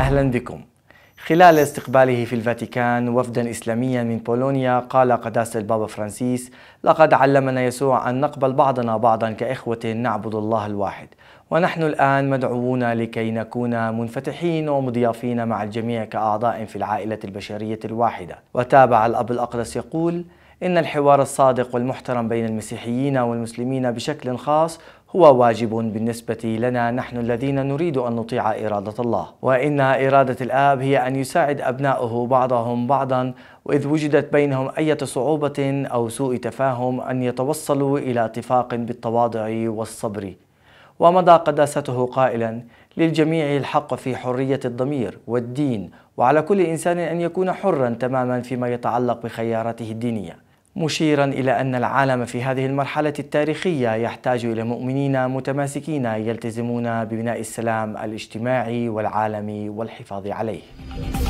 أهلا بكم خلال استقباله في الفاتيكان وفدا إسلاميا من بولونيا قال قداسة البابا فرانسيس لقد علمنا يسوع أن نقبل بعضنا بعضا كإخوة نعبد الله الواحد ونحن الآن مدعوون لكي نكون منفتحين ومضيافين مع الجميع كأعضاء في العائلة البشرية الواحدة وتابع الأب الأقدس يقول إن الحوار الصادق والمحترم بين المسيحيين والمسلمين بشكل خاص هو واجب بالنسبة لنا نحن الذين نريد أن نطيع إرادة الله وإن إرادة الآب هي أن يساعد أبنائه بعضهم بعضا وإذ وجدت بينهم أي صعوبة أو سوء تفاهم أن يتوصلوا إلى اتفاق بالتواضع والصبر ومضى قداسته قائلا للجميع الحق في حرية الضمير والدين وعلى كل إنسان أن يكون حرا تماما فيما يتعلق بخياراته الدينية مشيرا إلى أن العالم في هذه المرحلة التاريخية يحتاج إلى مؤمنين متماسكين يلتزمون ببناء السلام الاجتماعي والعالمي والحفاظ عليه